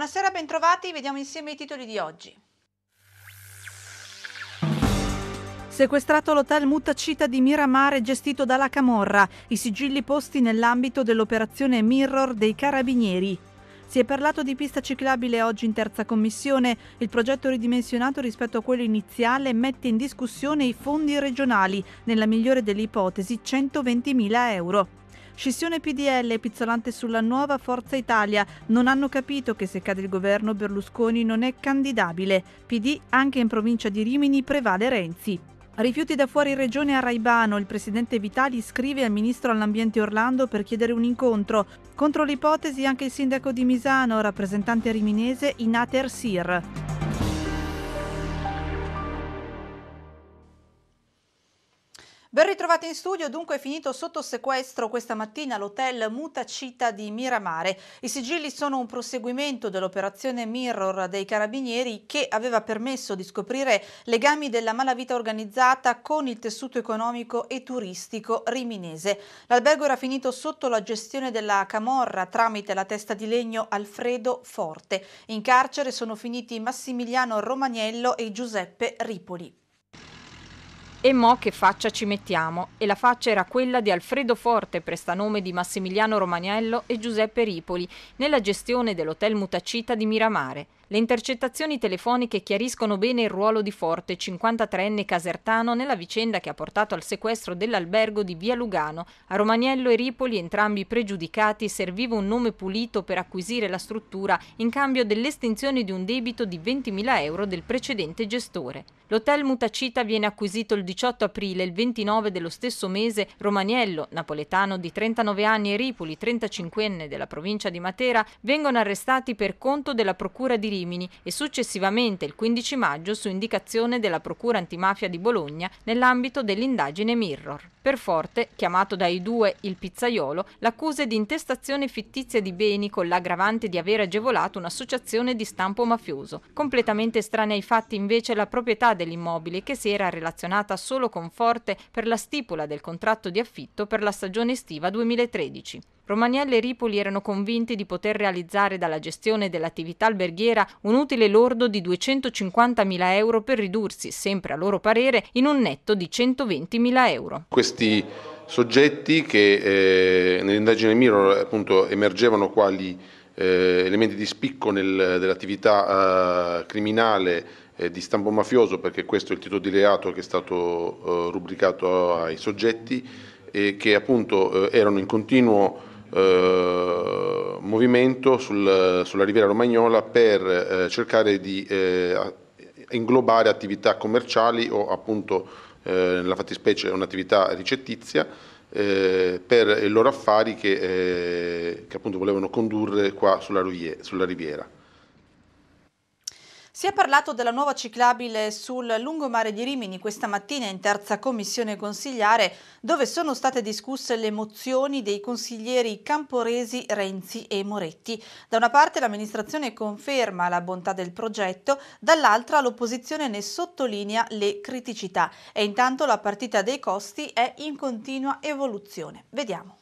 Buonasera, bentrovati, vediamo insieme i titoli di oggi. Sequestrato l'hotel Mutacita di Miramare gestito dalla Camorra, i sigilli posti nell'ambito dell'operazione Mirror dei Carabinieri. Si è parlato di pista ciclabile oggi in terza commissione. Il progetto ridimensionato rispetto a quello iniziale mette in discussione i fondi regionali, nella migliore delle ipotesi 120.000 euro. Scissione PDL pizzolante sulla nuova Forza Italia. Non hanno capito che se cade il governo Berlusconi non è candidabile. PD anche in provincia di Rimini prevale Renzi. Rifiuti da fuori regione a Raibano, il presidente Vitali scrive al ministro all'ambiente Orlando per chiedere un incontro. Contro l'ipotesi anche il sindaco di Misano, rappresentante riminese Inater Sir. Ben ritrovati in studio, dunque è finito sotto sequestro questa mattina l'hotel Mutacita di Miramare. I sigilli sono un proseguimento dell'operazione Mirror dei Carabinieri che aveva permesso di scoprire legami della malavita organizzata con il tessuto economico e turistico riminese. L'albergo era finito sotto la gestione della Camorra tramite la testa di legno Alfredo Forte. In carcere sono finiti Massimiliano Romagnello e Giuseppe Ripoli. E mo che faccia ci mettiamo? E la faccia era quella di Alfredo Forte, prestanome di Massimiliano Romagnello e Giuseppe Ripoli, nella gestione dell'Hotel Mutacita di Miramare. Le intercettazioni telefoniche chiariscono bene il ruolo di Forte, 53enne casertano, nella vicenda che ha portato al sequestro dell'albergo di Via Lugano. A Romagnello e Ripoli, entrambi pregiudicati, serviva un nome pulito per acquisire la struttura in cambio dell'estinzione di un debito di 20.000 euro del precedente gestore. L'hotel Mutacita viene acquisito il 18 aprile e il 29 dello stesso mese Romagnello, napoletano di 39 anni e Ripoli, 35enne della provincia di Matera, vengono arrestati per conto della procura di Ripoli Rimini e successivamente il 15 maggio su indicazione della Procura Antimafia di Bologna nell'ambito dell'indagine Mirror. Per Forte, chiamato dai due il pizzaiolo, l'accusa è di intestazione fittizia di beni con l'aggravante di aver agevolato un'associazione di stampo mafioso. Completamente estranea ai fatti invece la proprietà dell'immobile che si era relazionata solo con Forte per la stipula del contratto di affitto per la stagione estiva 2013. Romagnelli e Ripoli erano convinti di poter realizzare dalla gestione dell'attività alberghiera un utile lordo di 250.000 euro per ridursi, sempre a loro parere, in un netto di 120.000 euro. Questi soggetti che eh, nell'indagine Miro appunto, emergevano quali eh, elementi di spicco dell'attività eh, criminale eh, di stampo mafioso, perché questo è il titolo di reato che è stato eh, rubricato ai soggetti, e che appunto eh, erano in continuo eh, movimento sul, sulla riviera romagnola per eh, cercare di eh, inglobare attività commerciali o appunto nella eh, fattispecie un'attività ricettizia eh, per i loro affari che, eh, che, appunto volevano condurre qua sulla, rovie, sulla riviera. Si è parlato della nuova ciclabile sul lungomare di Rimini questa mattina in terza commissione consigliare dove sono state discusse le mozioni dei consiglieri Camporesi, Renzi e Moretti. Da una parte l'amministrazione conferma la bontà del progetto, dall'altra l'opposizione ne sottolinea le criticità e intanto la partita dei costi è in continua evoluzione. Vediamo.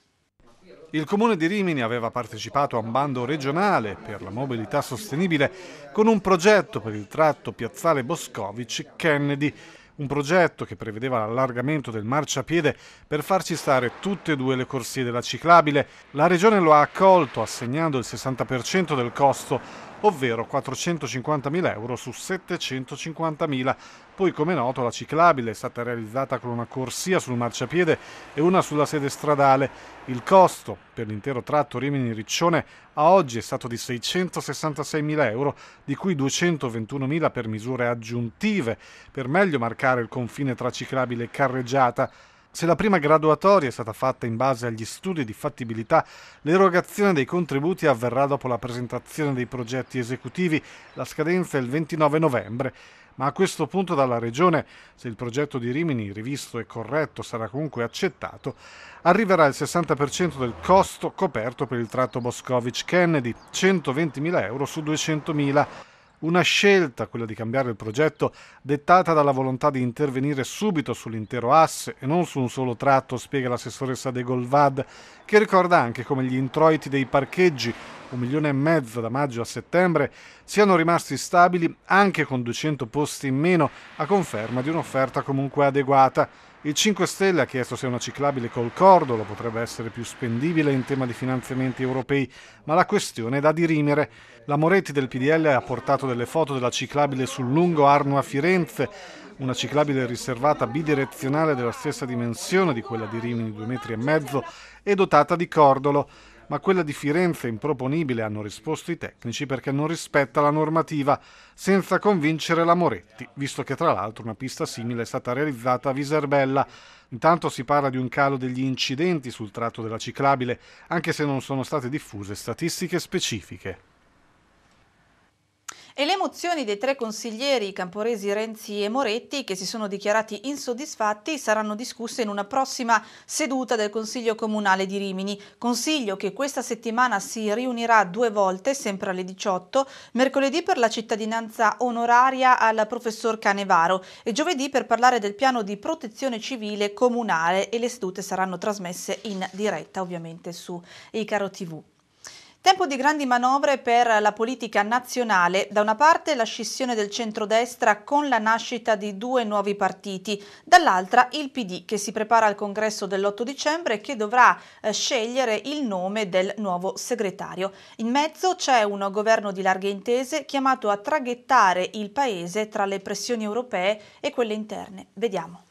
Il comune di Rimini aveva partecipato a un bando regionale per la mobilità sostenibile con un progetto per il tratto piazzale Boscovici-Kennedy, un progetto che prevedeva l'allargamento del marciapiede per farci stare tutte e due le corsie della ciclabile. La regione lo ha accolto assegnando il 60% del costo, ovvero 450.000 euro su 750.000, poi, come noto, la ciclabile è stata realizzata con una corsia sul marciapiede e una sulla sede stradale. Il costo per l'intero tratto Rimini-Riccione a oggi è stato di 666.000 euro, di cui 221.000 per misure aggiuntive, per meglio marcare il confine tra ciclabile e carreggiata. Se la prima graduatoria è stata fatta in base agli studi di fattibilità, l'erogazione dei contributi avverrà dopo la presentazione dei progetti esecutivi. La scadenza è il 29 novembre ma a questo punto dalla Regione, se il progetto di Rimini, rivisto e corretto, sarà comunque accettato, arriverà il 60% del costo coperto per il tratto Boscovich-Kennedy, 120.000 euro su 200.000. Una scelta, quella di cambiare il progetto, dettata dalla volontà di intervenire subito sull'intero asse e non su un solo tratto, spiega l'assessoressa De Golvad, che ricorda anche come gli introiti dei parcheggi un milione e mezzo da maggio a settembre, siano rimasti stabili anche con 200 posti in meno, a conferma di un'offerta comunque adeguata. Il 5 Stelle ha chiesto se una ciclabile col cordolo potrebbe essere più spendibile in tema di finanziamenti europei, ma la questione è da dirimere. La Moretti del PDL ha portato delle foto della ciclabile sul lungo Arno a Firenze, una ciclabile riservata bidirezionale della stessa dimensione di quella di Rimini, 2,5 metri e dotata di cordolo ma quella di Firenze è improponibile, hanno risposto i tecnici, perché non rispetta la normativa, senza convincere la Moretti, visto che tra l'altro una pista simile è stata realizzata a Viserbella. Intanto si parla di un calo degli incidenti sul tratto della ciclabile, anche se non sono state diffuse statistiche specifiche. E le emozioni dei tre consiglieri camporesi Renzi e Moretti, che si sono dichiarati insoddisfatti, saranno discusse in una prossima seduta del Consiglio Comunale di Rimini. Consiglio che questa settimana si riunirà due volte, sempre alle 18, mercoledì per la cittadinanza onoraria al professor Canevaro e giovedì per parlare del piano di protezione civile comunale e le sedute saranno trasmesse in diretta ovviamente su Icaro TV. Tempo di grandi manovre per la politica nazionale, da una parte la scissione del centrodestra con la nascita di due nuovi partiti, dall'altra il PD che si prepara al congresso dell'8 dicembre e che dovrà eh, scegliere il nome del nuovo segretario. In mezzo c'è un governo di larghe intese chiamato a traghettare il paese tra le pressioni europee e quelle interne. Vediamo.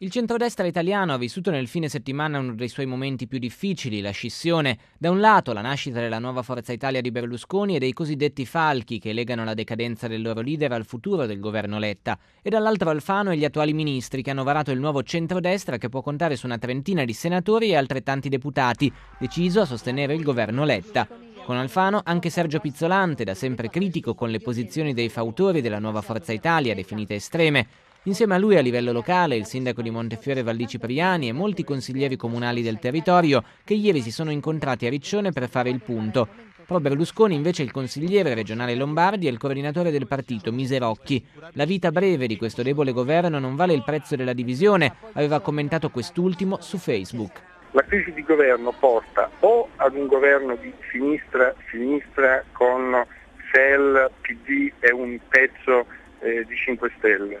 Il centrodestra italiano ha vissuto nel fine settimana uno dei suoi momenti più difficili, la scissione. Da un lato la nascita della nuova Forza Italia di Berlusconi e dei cosiddetti falchi che legano la decadenza del loro leader al futuro del governo Letta, e dall'altro Alfano e gli attuali ministri che hanno varato il nuovo centrodestra che può contare su una trentina di senatori e altrettanti deputati, deciso a sostenere il governo Letta. Con Alfano anche Sergio Pizzolante, da sempre critico con le posizioni dei fautori della nuova Forza Italia, definite estreme, Insieme a lui a livello locale il sindaco di Montefiore Vallici Priani e molti consiglieri comunali del territorio che ieri si sono incontrati a Riccione per fare il punto. Pro Berlusconi invece il consigliere regionale Lombardi e il coordinatore del partito Miserocchi. La vita breve di questo debole governo non vale il prezzo della divisione, aveva commentato quest'ultimo su Facebook. La crisi di governo porta o ad un governo di sinistra, sinistra con SEL, PD e un pezzo eh, di 5 Stelle,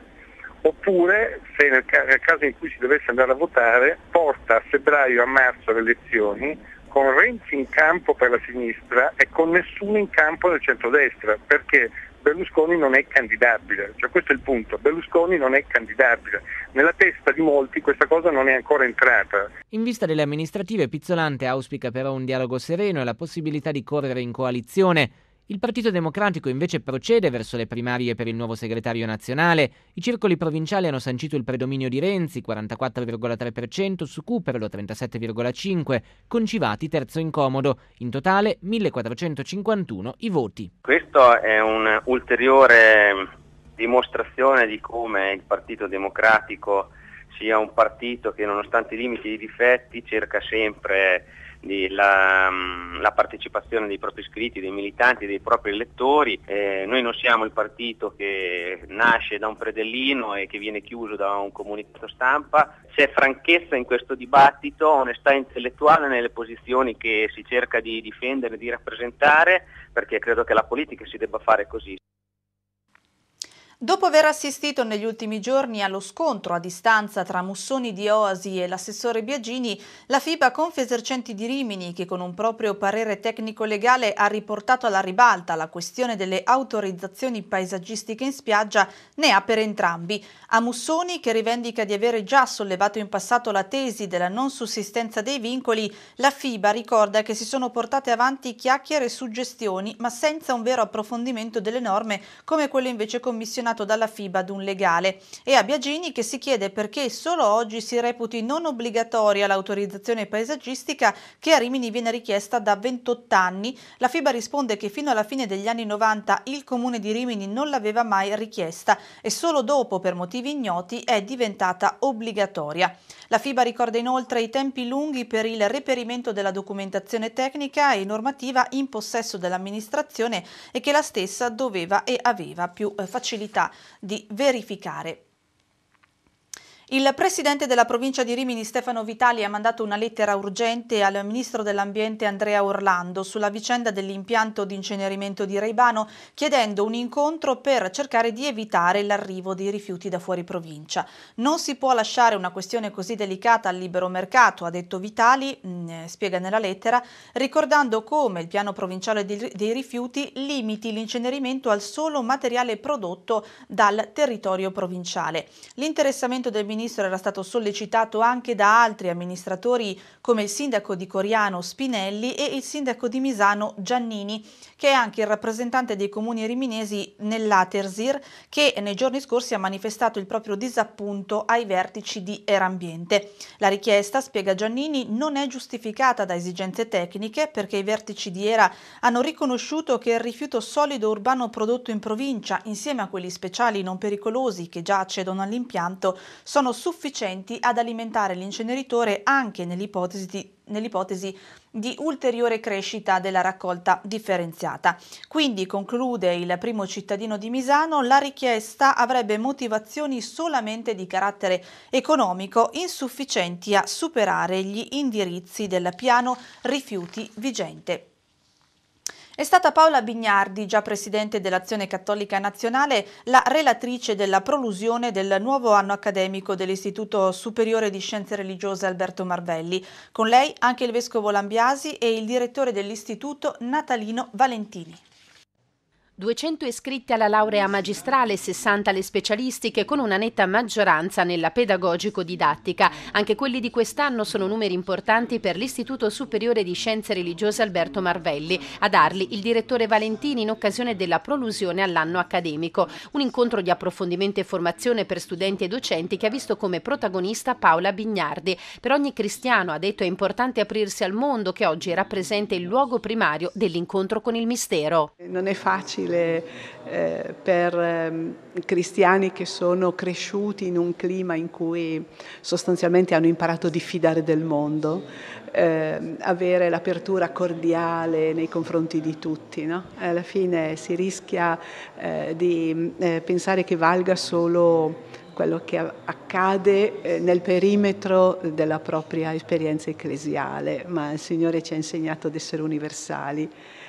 oppure se nel, caso in cui si dovesse andare a votare porta a febbraio a marzo le elezioni con Renzi in campo per la sinistra e con nessuno in campo nel centrodestra, perché Berlusconi non è candidabile, cioè questo è il punto, Berlusconi non è candidabile. Nella testa di molti questa cosa non è ancora entrata. In vista delle amministrative, Pizzolante auspica però un dialogo sereno e la possibilità di correre in coalizione il Partito Democratico invece procede verso le primarie per il nuovo segretario nazionale. I circoli provinciali hanno sancito il predominio di Renzi, 44,3%, su Cuperlo, 37,5%, con Civati terzo incomodo. In totale 1451 i voti. Questo è un'ulteriore mm, dimostrazione di come il Partito Democratico sia un partito che nonostante i limiti e i difetti cerca sempre la, mm, la, partecipazione dei propri iscritti, dei militanti, dei propri elettori. Eh, noi non siamo il partito che nasce da un predellino e che viene chiuso da un comunicato stampa. C'è franchezza in questo dibattito, onestà intellettuale nelle posizioni che si cerca di difendere, di rappresentare, perché credo che la politica si debba fare così. Dopo aver assistito negli ultimi giorni allo scontro a distanza tra Mussoni di Oasi e l'assessore Biagini, la FIBA Confesercenti di Rimini, che con un proprio parere tecnico-legale ha riportato alla ribalta la questione delle autorizzazioni paesaggistiche in spiaggia, ne ha per entrambi. A Mussoni, che rivendica di avere già sollevato in passato la tesi della non sussistenza dei vincoli, la FIBA ricorda che si sono portate avanti chiacchiere e suggestioni, ma senza un vero approfondimento delle norme come quello invece commissionato firmato dalla FIBA ad un legale, e a Biagini che si chiede perché solo oggi si reputi non obbligatoria l'autorizzazione paesaggistica che a Rimini viene richiesta da 28 anni. La FIBA risponde che fino alla fine degli anni 90 il comune di Rimini non l'aveva mai richiesta e solo dopo, per motivi ignoti, è diventata obbligatoria. La FIBA ricorda inoltre i tempi lunghi per il reperimento della documentazione tecnica e normativa in possesso dell'amministrazione e che la stessa doveva e aveva più eh, facilità di verificare. Il presidente della provincia di Rimini, Stefano Vitali, ha mandato una lettera urgente al ministro dell'ambiente Andrea Orlando sulla vicenda dell'impianto di incenerimento di Reibano, chiedendo un incontro per cercare di evitare l'arrivo dei rifiuti da fuori provincia. Non si può lasciare una questione così delicata al libero mercato, ha detto Vitali, mm, spiega nella lettera, ricordando come il piano provinciale dei rifiuti limiti l'incenerimento al solo materiale prodotto dal territorio provinciale. L'interessamento del ministro ministro era stato sollecitato anche da altri amministratori come il sindaco di Coriano Spinelli e il sindaco di Misano Giannini, che è anche il rappresentante dei comuni riminesi nell'Atersir, che nei giorni scorsi ha manifestato il proprio disappunto ai vertici di Erambiente. La richiesta, spiega Giannini, non è giustificata da esigenze tecniche perché i vertici di Era hanno riconosciuto che il rifiuto solido urbano prodotto in provincia, insieme a quelli speciali non pericolosi che già accedono all'impianto, sono sono sufficienti ad alimentare l'inceneritore anche nell'ipotesi di, nell'ipotesi di ulteriore crescita della raccolta differenziata. Quindi, conclude il primo cittadino di Misano, la richiesta avrebbe motivazioni solamente di carattere economico insufficienti a superare gli indirizzi del piano rifiuti vigente. È stata Paola Bignardi, già presidente dell'Azione Cattolica Nazionale, la relatrice della prolusione del nuovo anno accademico dell'Istituto Superiore di Scienze Religiose Alberto Marvelli. Con lei anche il vescovo Lambiasi e il direttore dell'istituto Natalino Valentini. 200 iscritti alla laurea magistrale, 60 alle specialistiche, con una netta maggioranza nella pedagogico-didattica. Anche quelli di quest'anno sono numeri importanti per l'Istituto Superiore di Scienze Religiose Alberto Marvelli. A darli il direttore Valentini in occasione della prolusione all'anno accademico. Un incontro di approfondimento e formazione per studenti e docenti che ha visto come protagonista Paola Bignardi. Per ogni cristiano, ha detto, è importante aprirsi al mondo che oggi rappresenta il luogo primario dell'incontro con il mistero. Non è facile facile eh, per ehm, cristiani che sono cresciuti in un clima in cui sostanzialmente hanno imparato a diffidare del mondo, eh, avere l'apertura cordiale nei confronti di tutti. No? Alla fine si rischia eh, di eh, pensare che valga solo quello che accade eh, nel perimetro della propria esperienza ecclesiale, ma il Signore ci ha insegnato ad essere universali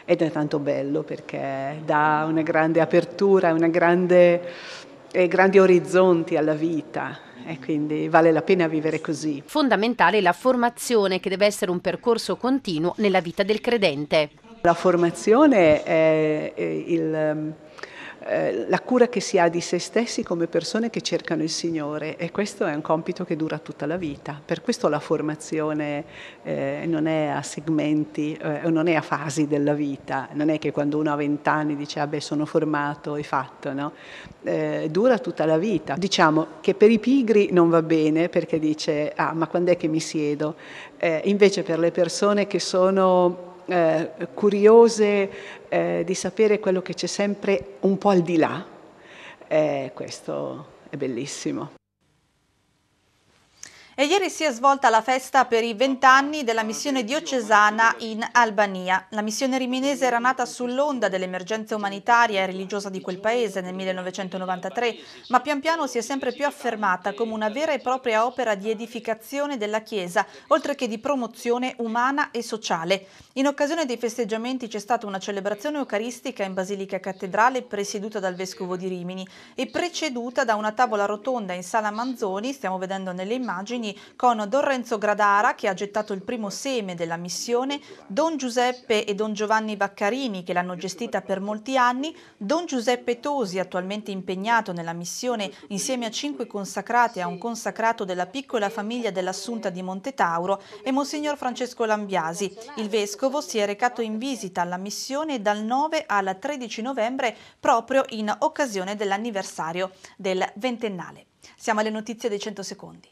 ed è tanto bello perché dà una grande apertura, una grande, eh, grandi orizzonti alla vita e quindi vale la pena vivere così. Fondamentale la formazione che deve essere un percorso continuo nella vita del credente. La formazione è eh, il eh, la cura che si ha di se stessi come persone che cercano il Signore e questo è un compito che dura tutta la vita. Per questo la formazione eh, non è a segmenti, eh, non è a fasi della vita, non è che quando uno ha vent'anni dice ah beh sono formato e fatto, no? Eh, dura tutta la vita. Diciamo che per i pigri non va bene perché dice ah ma quando è che mi siedo? Eh, invece per le persone che sono eh, curiose eh, di sapere quello che c'è sempre un po' al di là, eh, questo è bellissimo. E ieri si è svolta la festa per i vent'anni della missione diocesana in Albania. La missione riminese era nata sull'onda dell'emergenza umanitaria e religiosa di quel paese nel 1993, ma pian piano si è sempre più affermata come una vera e propria opera di edificazione della Chiesa, oltre che di promozione umana e sociale. In occasione dei festeggiamenti c'è stata una celebrazione eucaristica in Basilica Cattedrale presieduta dal Vescovo di Rimini e preceduta da una tavola rotonda in Sala Manzoni, stiamo vedendo nelle immagini, Giardini con Don Renzo Gradara che ha gettato il primo seme della missione, Don Giuseppe e Don Giovanni Vaccarini che l'hanno gestita per molti anni, Don Giuseppe Tosi attualmente impegnato nella missione insieme a cinque consacrati e a un consacrato della piccola famiglia dell'Assunta di Montetauro e Monsignor Francesco Lambiasi. Il Vescovo si è recato in visita alla missione dal 9 al 13 novembre proprio in occasione dell'anniversario del ventennale. Siamo alle notizie dei 100 secondi.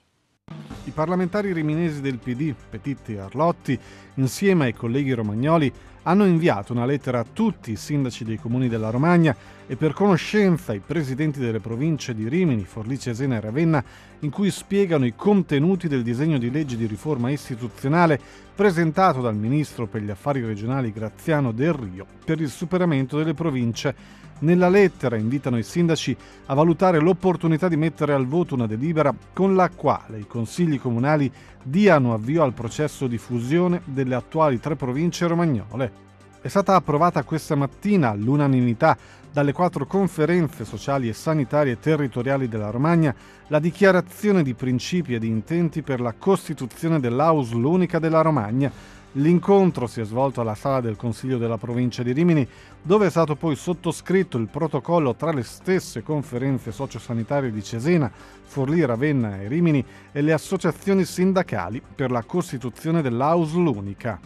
I parlamentari riminesi del PD, Petitti e Arlotti, insieme ai colleghi romagnoli, hanno inviato una lettera a tutti i sindaci dei comuni della Romagna e per conoscenza i presidenti delle province di Rimini, Forlì Cesena e Ravenna, in cui spiegano i contenuti del disegno di legge di riforma istituzionale presentato dal ministro per gli affari regionali Graziano Del Rio per il superamento delle province nella lettera invitano i sindaci a valutare l'opportunità di mettere al voto una delibera con la quale i consigli comunali diano avvio al processo di fusione delle attuali tre province romagnole. È stata approvata questa mattina all'unanimità dalle quattro conferenze sociali e sanitarie territoriali della Romagna la dichiarazione di principi e di intenti per la costituzione dell'Ausl unica della Romagna. L'incontro si è svolto alla sala del Consiglio della provincia di Rimini, dove è stato poi sottoscritto il protocollo tra le stesse conferenze sociosanitarie di Cesena, Forlì, Ravenna e Rimini e le associazioni sindacali per la costituzione dell'Ausl unica.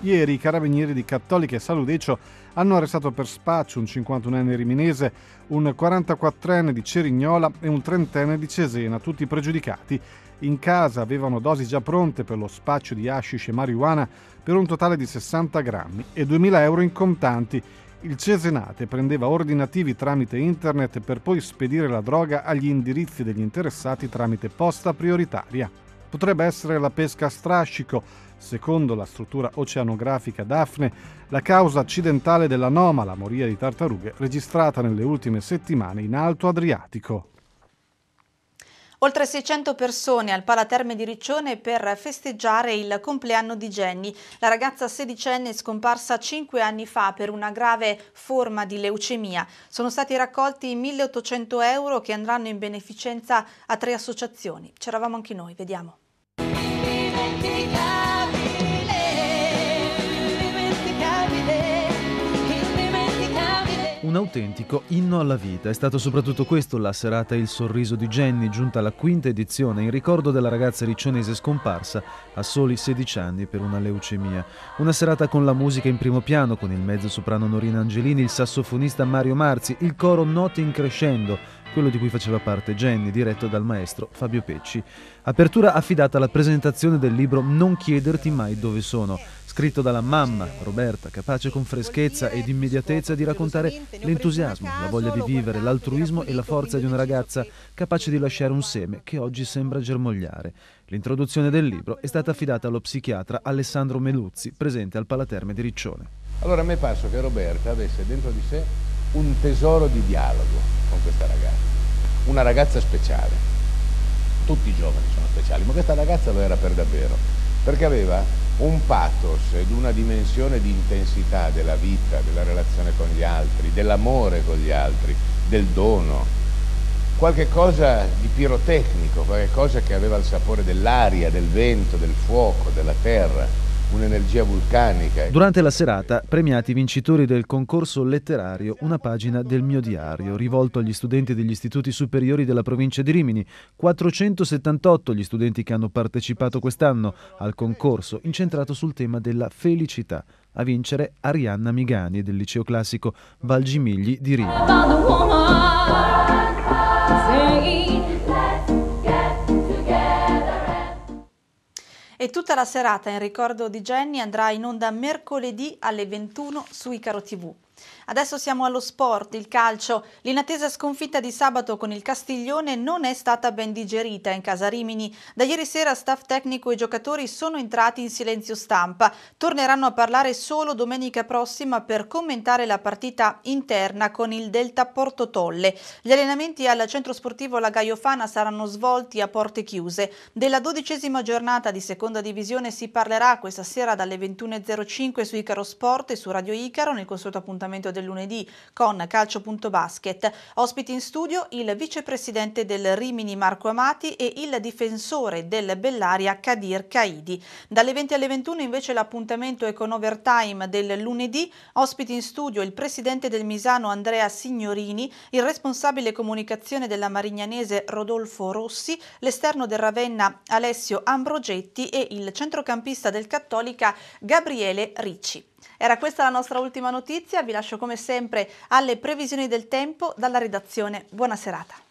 Ieri i carabinieri di Cattolica e Saludecio hanno arrestato per spaccio un 51enne riminese, un 44enne di Cerignola e un trentenne di Cesena, tutti pregiudicati. In casa avevano dosi già pronte per lo spaccio di hashish e marijuana per un totale di 60 grammi e 2.000 euro in contanti. Il Cesenate prendeva ordinativi tramite internet per poi spedire la droga agli indirizzi degli interessati tramite posta prioritaria. Potrebbe essere la pesca a strascico, secondo la struttura oceanografica Daphne, la causa accidentale dell'anomala moria di tartarughe registrata nelle ultime settimane in Alto Adriatico. Oltre 600 persone al Palaterme di Riccione per festeggiare il compleanno di Jenny. La ragazza sedicenne scomparsa 5 anni fa per una grave forma di leucemia. Sono stati raccolti 1.800 euro che andranno in beneficenza a tre associazioni. C'eravamo anche noi, vediamo. Dimentica. un autentico inno alla vita. È stato soprattutto questo la serata Il sorriso di Jenny, giunta alla quinta edizione in ricordo della ragazza riccionese scomparsa a soli 16 anni per una leucemia. Una serata con la musica in primo piano, con il mezzo soprano Norina Angelini, il sassofonista Mario Marzi, il coro Note in crescendo, quello di cui faceva parte Jenny, diretto dal maestro Fabio Pecci. Apertura affidata alla presentazione del libro Non chiederti mai dove sono scritto dalla mamma Roberta, capace con freschezza ed immediatezza di raccontare l'entusiasmo, la voglia di vivere, l'altruismo e la forza di una ragazza capace di lasciare un seme che oggi sembra germogliare. L'introduzione del libro è stata affidata allo psichiatra Alessandro Meluzzi, presente al Palaterme di Riccione. Allora a me è parso che Roberta avesse dentro di sé un tesoro di dialogo con questa ragazza, una ragazza speciale. Tutti i giovani sono speciali, ma questa ragazza lo era per davvero, perché aveva un pathos ed una dimensione di intensità della vita, della relazione con gli altri, dell'amore con gli altri, del dono, qualche cosa di pirotecnico, qualche cosa che aveva il sapore dell'aria, del vento, del fuoco, della terra un'energia vulcanica. Durante la serata, premiati i vincitori del concorso letterario Una pagina del mio diario, rivolto agli studenti degli istituti superiori della provincia di Rimini. 478 gli studenti che hanno partecipato quest'anno al concorso incentrato sul tema della felicità. A vincere Arianna Migani del liceo classico Valgimigli di Rimini. E tutta la serata in ricordo di Jenny andrà in onda mercoledì alle 21 su Icaro TV. Adesso siamo allo sport, il calcio. L'inattesa sconfitta di sabato con il Castiglione non è stata ben digerita in casa Rimini. Da ieri sera staff tecnico e giocatori sono entrati in silenzio stampa. Torneranno a parlare solo domenica prossima per commentare la partita interna con il Delta Porto Tolle. Gli allenamenti al centro sportivo La Gaiofana saranno svolti a porte chiuse. Della dodicesima giornata di seconda divisione si parlerà questa sera dalle 21.05 su Icaro Sport e su Radio Icaro nel consueto appuntamento del del lunedì con Calcio.basket. Ospiti in studio il vicepresidente del Rimini Marco Amati e il difensore del Bellaria Kadir Caidi. Dalle 20 alle 21 invece l'appuntamento è con Overtime del lunedì. Ospiti in studio il presidente del Misano Andrea Signorini, il responsabile comunicazione della Marignanese Rodolfo Rossi, l'esterno del Ravenna Alessio Ambrogetti e il centrocampista del Cattolica Gabriele Ricci. Era questa la nostra ultima notizia, vi lascio come sempre alle previsioni del tempo dalla redazione. Buona serata.